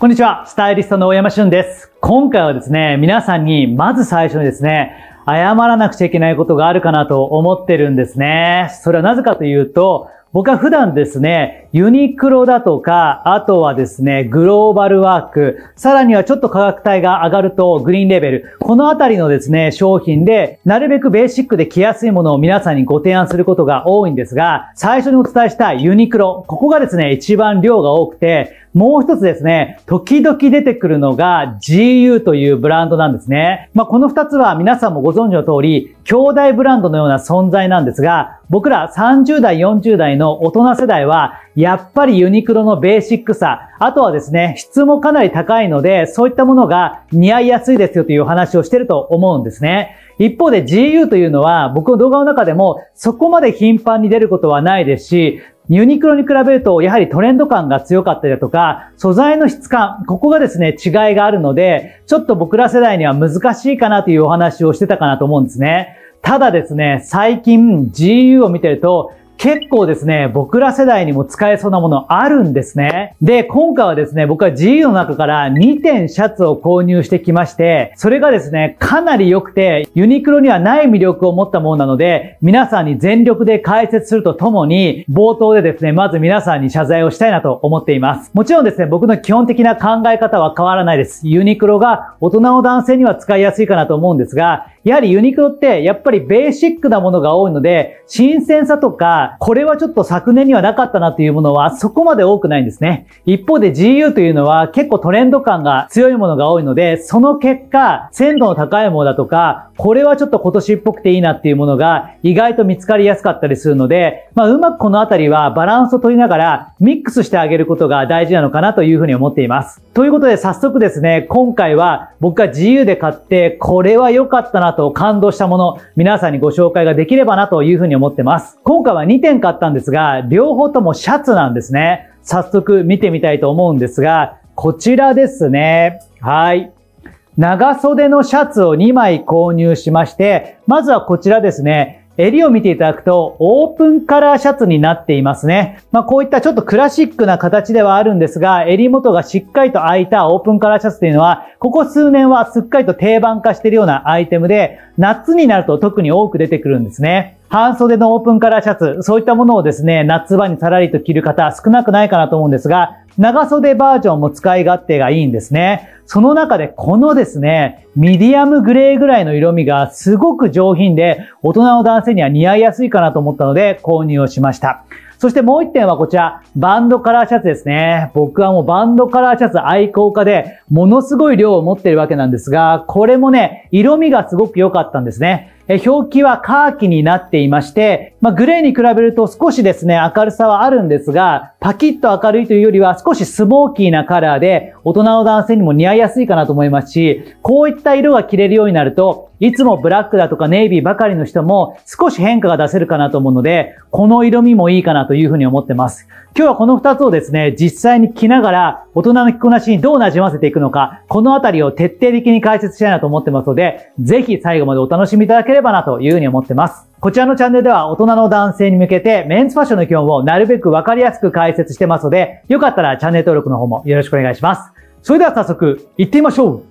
こんにちは、スタイリストの大山俊です。今回はですね、皆さんにまず最初にですね、謝らなくちゃいけないことがあるかなと思ってるんですね。それはなぜかというと、僕は普段ですね、ユニクロだとか、あとはですね、グローバルワーク、さらにはちょっと価格帯が上がるとグリーンレベル、このあたりのですね、商品で、なるべくベーシックで着やすいものを皆さんにご提案することが多いんですが、最初にお伝えしたユニクロ、ここがですね、一番量が多くて、もう一つですね、時々出てくるのが GU というブランドなんですね。まあ、この二つは皆さんもご存知の通り、兄弟ブランドのような存在なんですが、僕ら30代、40代の大人世代は、やっぱりユニクロのベーシックさ、あとはですね、質もかなり高いので、そういったものが似合いやすいですよという話をしてると思うんですね。一方で GU というのは、僕の動画の中でもそこまで頻繁に出ることはないですし、ユニクロに比べると、やはりトレンド感が強かったりだとか、素材の質感、ここがですね、違いがあるので、ちょっと僕ら世代には難しいかなというお話をしてたかなと思うんですね。ただですね、最近 GU を見てると、結構ですね、僕ら世代にも使えそうなものあるんですね。で、今回はですね、僕は GU の中から2点シャツを購入してきまして、それがですね、かなり良くて、ユニクロにはない魅力を持ったものなので、皆さんに全力で解説するとともに、冒頭でですね、まず皆さんに謝罪をしたいなと思っています。もちろんですね、僕の基本的な考え方は変わらないです。ユニクロが大人の男性には使いやすいかなと思うんですが、やはりユニクロってやっぱりベーシックなものが多いので、新鮮さとか、これはちょっと昨年にはなかったなというものはそこまで多くないんですね。一方で GU というのは結構トレンド感が強いものが多いので、その結果、鮮度の高いものだとか、これはちょっと今年っぽくていいなっていうものが意外と見つかりやすかったりするので、まあうまくこのあたりはバランスを取りながらミックスしてあげることが大事なのかなというふうに思っています。ということで早速ですね、今回は僕が GU で買ってこれは良かったなあと感動したもの、皆さんにご紹介ができればなというふうに思ってます。今回は2点買ったんですが、両方ともシャツなんですね。早速見てみたいと思うんですが、こちらですね。はい。長袖のシャツを2枚購入しまして、まずはこちらですね。襟を見ていただくと、オープンカラーシャツになっていますね。まあ、こういったちょっとクラシックな形ではあるんですが、襟元がしっかりと開いたオープンカラーシャツというのは、ここ数年はすっかりと定番化しているようなアイテムで、夏になると特に多く出てくるんですね。半袖のオープンカラーシャツ、そういったものをですね、夏場にさらりと着る方少なくないかなと思うんですが、長袖バージョンも使い勝手がいいんですね。その中でこのですね、ミディアムグレーぐらいの色味がすごく上品で、大人の男性には似合いやすいかなと思ったので購入をしました。そしてもう一点はこちら、バンドカラーシャツですね。僕はもうバンドカラーシャツ愛好家で、ものすごい量を持っているわけなんですが、これもね、色味がすごく良かったんですね。え表記はカーキになっていまして、まあ、グレーに比べると少しですね、明るさはあるんですが、パキッと明るいというよりは少しスモーキーなカラーで、大人の男性にも似合いやすいかなと思いますし、こういった色が着れるようになると、いつもブラックだとかネイビーばかりの人も少し変化が出せるかなと思うので、この色味もいいかなというふうに思ってます。今日はこの2つをですね、実際に着ながら大人の着こなしにどう馴染ませていくのか、このあたりを徹底的に解説したいなと思ってますので、ぜひ最後までお楽しみいただければればなというふうに思ってます。こちらのチャンネルでは大人の男性に向けてメンズファッションの基本をなるべくわかりやすく解説してますので、よかったらチャンネル登録の方もよろしくお願いします。それでは早速、行ってみましょう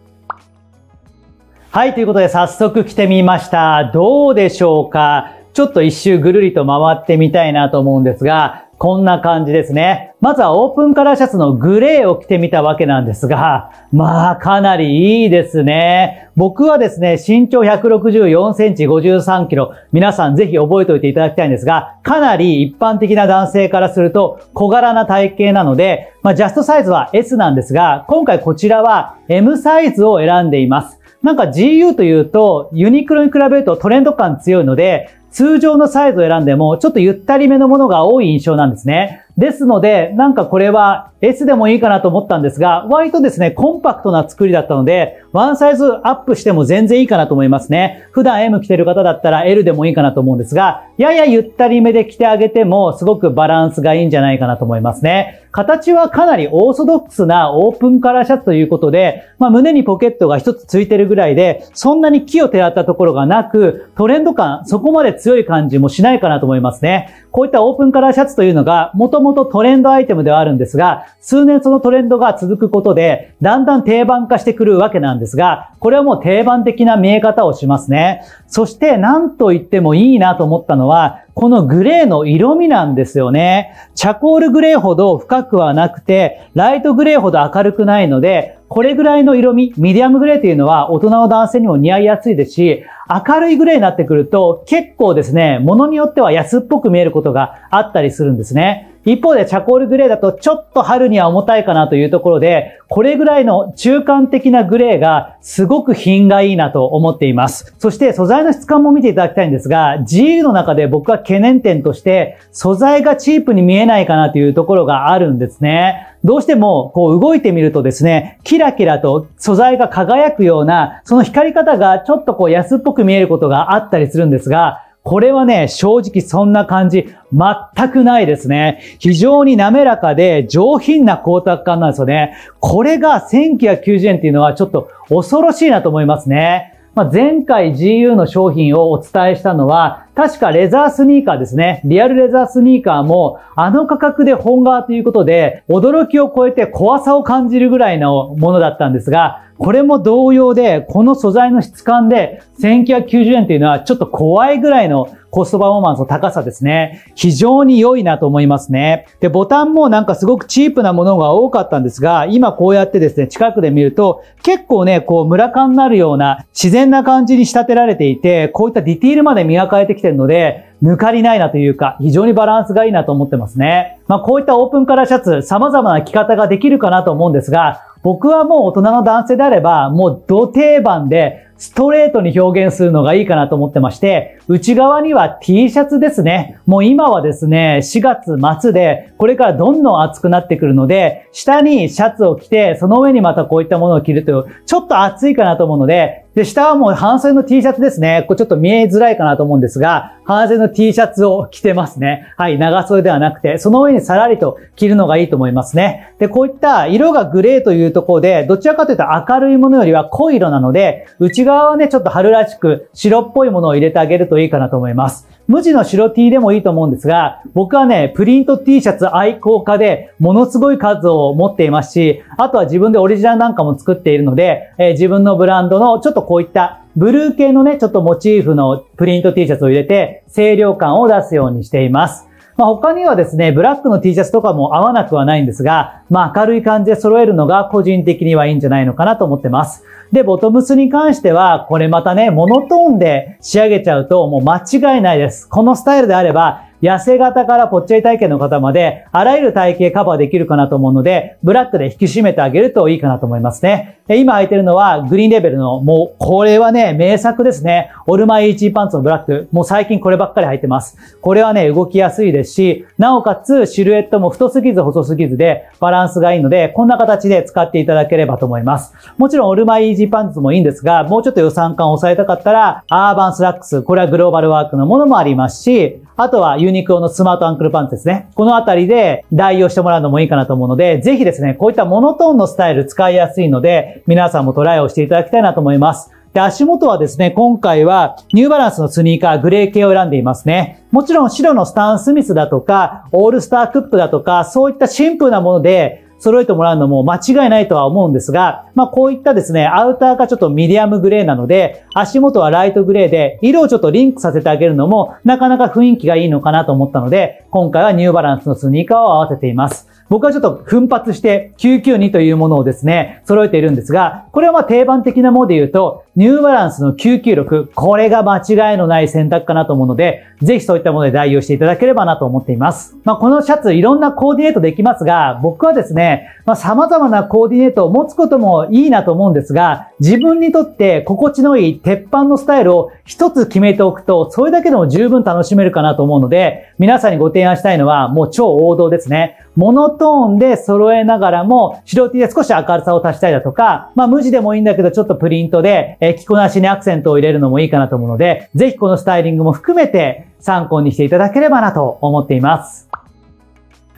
はい、ということで早速着てみました。どうでしょうかちょっと一周ぐるりと回ってみたいなと思うんですが、こんな感じですね。まずはオープンカラーシャツのグレーを着てみたわけなんですが、まあかなりいいですね。僕はですね、身長164センチ53キロ、皆さんぜひ覚えておいていただきたいんですが、かなり一般的な男性からすると小柄な体型なので、まあジャストサイズは S なんですが、今回こちらは M サイズを選んでいます。なんか GU というと、ユニクロに比べるとトレンド感強いので、通常のサイズを選んでも、ちょっとゆったりめのものが多い印象なんですね。ですので、なんかこれは S でもいいかなと思ったんですが、割とですね、コンパクトな作りだったので、ワンサイズアップしても全然いいかなと思いますね。普段 M 着てる方だったら L でもいいかなと思うんですが、ややゆったりめで着てあげても、すごくバランスがいいんじゃないかなと思いますね。形はかなりオーソドックスなオープンカラーシャツということで、まあ胸にポケットが一つついてるぐらいで、そんなに木を手当たところがなく、トレンド感、そこまで強い感じもしないかなと思いますね。こういったオープンカラーシャツというのが、もとももとトレンドアイテムではあるんですが、数年そのトレンドが続くことで、だんだん定番化してくるわけなんですが、これはもう定番的な見え方をしますね。そして、なんと言ってもいいなと思ったのは、このグレーの色味なんですよね。チャコールグレーほど深くはなくて、ライトグレーほど明るくないので、これぐらいの色味、ミディアムグレーというのは大人の男性にも似合いやすいですし、明るいグレーになってくると結構ですね、ものによっては安っぽく見えることがあったりするんですね。一方でチャコールグレーだとちょっと春には重たいかなというところで、これぐらいの中間的なグレーがすごく品がいいなと思っています。そして素材の質感も見ていただきたいんですが、GU の中で僕は懸念点として、素材がチープに見えないかなというところがあるんですね。どうしてもこう動いてみるとですね、キラキラと素材が輝くような、その光り方がちょっとこう安っぽく見えることがあったりするんですが、これはね、正直そんな感じ、全くないですね。非常に滑らかで上品な光沢感なんですよね。これが1990円っていうのはちょっと恐ろしいなと思いますね。まあ、前回 GU の商品をお伝えしたのは、確かレザースニーカーですね。リアルレザースニーカーも、あの価格で本革ということで、驚きを超えて怖さを感じるぐらいのものだったんですが、これも同様で、この素材の質感で、1990円というのはちょっと怖いぐらいのコストパフォーマンスの高さですね。非常に良いなと思いますね。で、ボタンもなんかすごくチープなものが多かったんですが、今こうやってですね、近くで見ると、結構ね、こう、村感になるような自然な感じに仕立てられていて、こういったディティールまで磨かれてきてるので、抜かりないなというか、非常にバランスがいいなと思ってますね。まあ、こういったオープンカラーシャツ、様々な着方ができるかなと思うんですが、僕はもう大人の男性であれば、もう土定番で、ストレートに表現するのがいいかなと思ってまして、内側には T シャツですね。もう今はですね、4月末で、これからどんどん暑くなってくるので、下にシャツを着て、その上にまたこういったものを着るという、ちょっと暑いかなと思うので、で、下はもう半袖の T シャツですね。これちょっと見えづらいかなと思うんですが、半袖の T シャツを着てますね。はい、長袖ではなくて、その上にさらりと着るのがいいと思いますね。で、こういった色がグレーというところで、どちらかというと明るいものよりは濃い色なので、内側はね、ちょっと春らしく白っぽいものを入れてあげるといいかなと思います。無地の白 T でもいいと思うんですが、僕はね、プリント T シャツ愛好家で、ものすごい数を持っていますし、あとは自分でオリジナルなんかも作っているので、えー、自分のブランドのちょっとこういったブルー系のね、ちょっとモチーフのプリント T シャツを入れて、清涼感を出すようにしています。まあ、他にはですね、ブラックの T シャツとかも合わなくはないんですが、まあ、明るい感じで揃えるのが個人的にはいいんじゃないのかなと思ってます。で、ボトムスに関しては、これまたね、モノトーンで仕上げちゃうともう間違いないです。このスタイルであれば、痩せ型からぽっちゃり体型の方まで、あらゆる体型カバーできるかなと思うので、ブラックで引き締めてあげるといいかなと思いますね。で今空いてるのは、グリーンレベルの、もう、これはね、名作ですね。オルマイーパンツのブラック。もう最近こればっかり履いてます。これはね、動きやすいですし、なおかつ、シルエットも太すぎず細すぎずで、バランスがいいので、こんな形で使っていただければと思います。もちろん、オルマイージーパンツもいいんですが、もうちょっと予算感を抑えたかったら、アーバンスラックス、これはグローバルワークのものもありますし、あとはユニクロのスマートアンクルパンツですね。このあたりで代用してもらうのもいいかなと思うので、ぜひですね、こういったモノトーンのスタイル使いやすいので、皆さんもトライをしていただきたいなと思います。で、足元はですね、今回はニューバランスのスニーカー、グレー系を選んでいますね。もちろん白のスタン・スミスだとか、オールスター・クップだとか、そういったシンプルなもので、揃えてもらうのも間違いないとは思うんですが、まあこういったですね、アウターがちょっとミディアムグレーなので、足元はライトグレーで、色をちょっとリンクさせてあげるのも、なかなか雰囲気がいいのかなと思ったので、今回はニューバランスのスニーカーを合わせています。僕はちょっと奮発して992というものをですね、揃えているんですが、これはまあ定番的なもので言うと、ニューバランスの996、これが間違いのない選択かなと思うので、ぜひそういったもので代用していただければなと思っています。まあ、このシャツいろんなコーディネートできますが、僕はですね、まあ、様々なコーディネートを持つこともいいなと思うんですが、自分にとって心地のいい鉄板のスタイルを一つ決めておくと、それだけでも十分楽しめるかなと思うので、皆さんにご提案したいのは、もう超王道ですね。モノトーンで揃えながらも、白 T で少し明るさを足したいだとか、まあ無地でもいいんだけど、ちょっとプリントで、え着こなしにアクセントを入れるのもいいかなと思うので、ぜひこのスタイリングも含めて参考にしていただければなと思っています。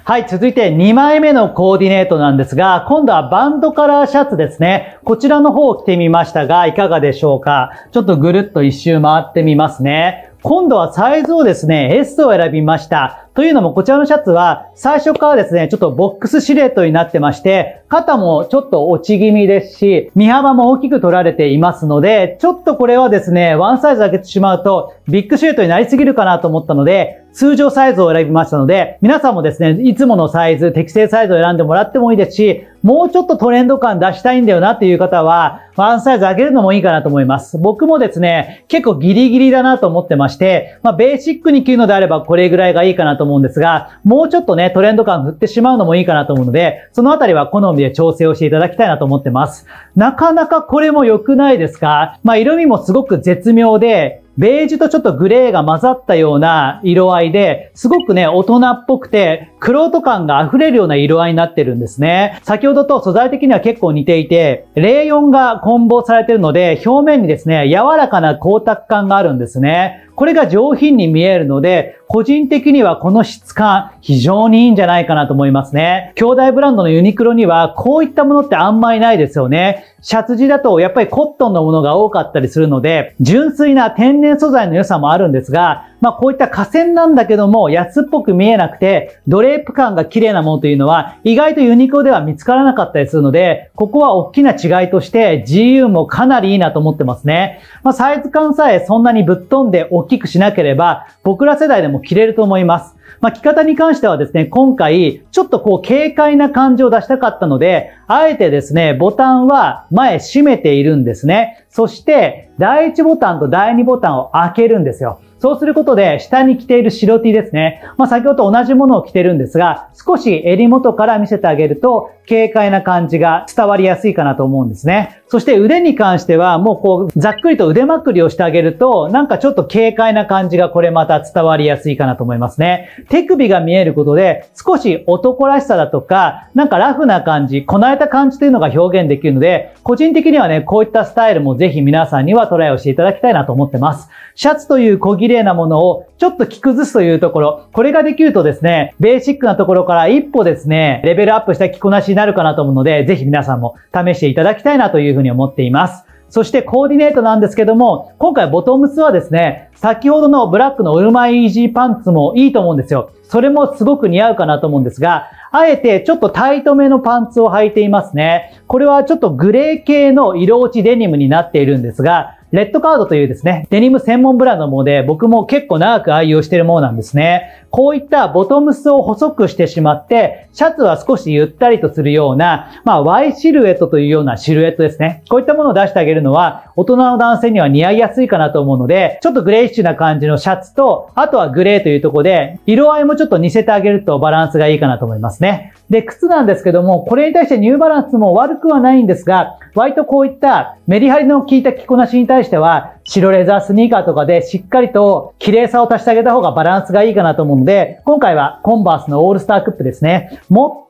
はい、続いて2枚目のコーディネートなんですが、今度はバンドカラーシャツですね。こちらの方を着てみましたが、いかがでしょうかちょっとぐるっと一周回ってみますね。今度はサイズをですね、S を選びました。というのもこちらのシャツは最初からですね、ちょっとボックスシルエットになってまして、肩もちょっと落ち気味ですし、身幅も大きく取られていますので、ちょっとこれはですね、ワンサイズ上げてしまうとビッグシルエットになりすぎるかなと思ったので、通常サイズを選びましたので、皆さんもですね、いつものサイズ、適正サイズを選んでもらってもいいですし、もうちょっとトレンド感出したいんだよなっていう方は、ワンサイズ上げるのもいいかなと思います。僕もですね、結構ギリギリだなと思ってまして、まあ、ベーシックに着るのであればこれぐらいがいいかなと思うんですが、もうちょっとね、トレンド感振ってしまうのもいいかなと思うので、そのあたりは好みで調整をしていただきたいなと思ってます。なかなかこれも良くないですかまあ、色味もすごく絶妙で、ベージュとちょっとグレーが混ざったような色合いで、すごくね、大人っぽくて、クロート感が溢れるような色合いになってるんですね。先ほどと素材的には結構似ていて、レーヨンが混紡されているので、表面にですね、柔らかな光沢感があるんですね。これが上品に見えるので、個人的にはこの質感、非常にいいんじゃないかなと思いますね。兄弟ブランドのユニクロには、こういったものってあんまりないですよね。シャツ地だとやっぱりコットンのものが多かったりするので、純粋な天然素材の良さもあるんですが、まあこういった河川なんだけども安っぽく見えなくて、ドレープ感が綺麗なものというのは意外とユニクロでは見つからなかったりするので、ここは大きな違いとして GU もかなりいいなと思ってますね。まあサイズ感さえそんなにぶっ飛んで大きくしなければ、僕ら世代でも着れると思います。まあ、着方に関してはですね、今回、ちょっとこう、軽快な感じを出したかったので、あえてですね、ボタンは前閉めているんですね。そして、第1ボタンと第2ボタンを開けるんですよ。そうすることで、下に着ている白 T ですね。まあ、先ほどと同じものを着てるんですが、少し襟元から見せてあげると、軽快な感じが伝わりやすいかなと思うんですね。そして腕に関しては、もうこう、ざっくりと腕まくりをしてあげると、なんかちょっと軽快な感じがこれまた伝わりやすいかなと思いますね。手首が見えることで、少し男らしさだとか、なんかラフな感じ、こなえた感じというのが表現できるので、個人的にはね、こういったスタイルもぜひ皆さんにはトライをしていただきたいなと思ってます。シャツという小綺麗なものをちょっと着崩すというところ、これができるとですね、ベーシックなところから一歩ですね、レベルアップした着こなしになるかなと思うので、ぜひ皆さんも試していただきたいなというふうにふうに思っています。そしてコーディネートなんですけども、今回ボトムスはですね、先ほどのブラックのオルマイイージーパンツもいいと思うんですよ。それもすごく似合うかなと思うんですが、あえてちょっとタイトめのパンツを履いていますね。これはちょっとグレー系の色落ちデニムになっているんですが、レッドカードというですね、デニム専門ブランドのもので、僕も結構長く愛用しているものなんですね。こういったボトムスを細くしてしまって、シャツは少しゆったりとするような、まあ、Y シルエットというようなシルエットですね。こういったものを出してあげるのは、大人の男性には似合いやすいかなと思うので、ちょっとグレイッシュな感じのシャツと、あとはグレーというとこで、色合いもちょっと似せてあげるとバランスがいいかなと思いますね。で、靴なんですけども、これに対してニューバランスも悪くはないんですが、割とこういったメリハリの効いた着こなしに対して対しては、白レザースニーカーとかでしっかりと綺麗さを足してあげた方がバランスがいいかなと思うので、今回はコンバースのオールスタークップですね。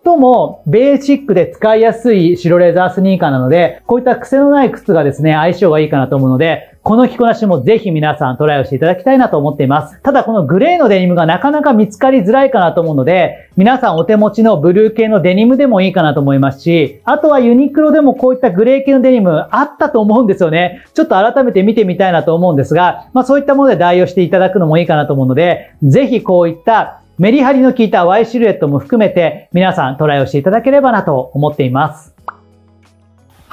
最もベーシックで使いやすい白レザースニーカーなので、こういった癖のない靴がですね、相性がいいかなと思うので、この着こなしもぜひ皆さんトライをしていただきたいなと思っています。ただこのグレーのデニムがなかなか見つかりづらいかなと思うので、皆さんお手持ちのブルー系のデニムでもいいかなと思いますし、あとはユニクロでもこういったグレー系のデニムあったと思うんですよね。ちょっと改めて見てみたいいなと思うんですが、まあそういったもので代用していただくのもいいかなと思うので、ぜひこういったメリハリの効いた Y シルエットも含めて皆さんトライをしていただければなと思っています。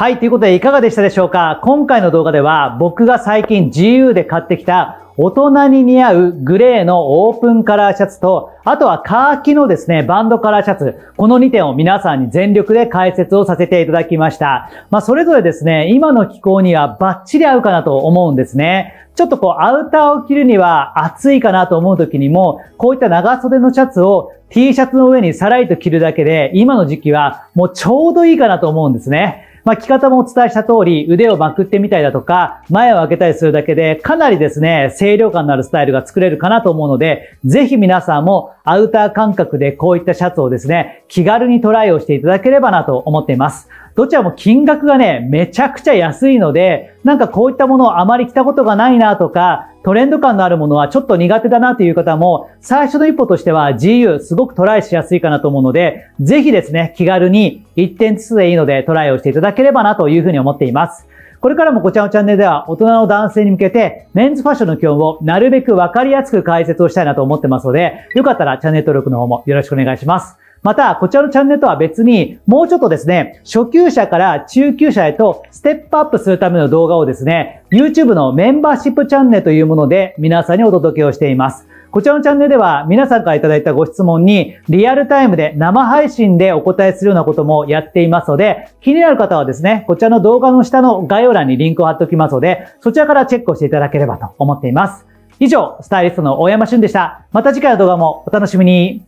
はい、ということでいかがでしたでしょうか今回の動画では僕が最近 GU で買ってきた大人に似合うグレーのオープンカラーシャツと、あとはカーキのですね、バンドカラーシャツ、この2点を皆さんに全力で解説をさせていただきました。まあ、それぞれですね、今の気候にはバッチリ合うかなと思うんですね。ちょっとこう、アウターを着るには暑いかなと思う時にも、こういった長袖のシャツを T シャツの上にさらりと着るだけで、今の時期はもうちょうどいいかなと思うんですね。巻き方もお伝えした通り、腕をまくってみたりだとか、前を開けたりするだけで、かなりですね、清涼感のあるスタイルが作れるかなと思うので、ぜひ皆さんもアウター感覚でこういったシャツをですね、気軽にトライをしていただければなと思っています。どちらも金額がね、めちゃくちゃ安いので、なんかこういったものをあまり着たことがないなとか、トレンド感のあるものはちょっと苦手だなという方も、最初の一歩としては GU すごくトライしやすいかなと思うので、ぜひですね、気軽に1点ずつでいいのでトライをしていただければなというふうに思っています。これからもこちらのチャンネルでは大人の男性に向けてメンズファッションの基本をなるべくわかりやすく解説をしたいなと思ってますので、よかったらチャンネル登録の方もよろしくお願いします。また、こちらのチャンネルとは別に、もうちょっとですね、初級者から中級者へとステップアップするための動画をですね、YouTube のメンバーシップチャンネルというもので皆さんにお届けをしています。こちらのチャンネルでは皆さんからいただいたご質問にリアルタイムで生配信でお答えするようなこともやっていますので、気になる方はですね、こちらの動画の下の概要欄にリンクを貼っておきますので、そちらからチェックをしていただければと思っています。以上、スタイリストの大山俊でした。また次回の動画もお楽しみに。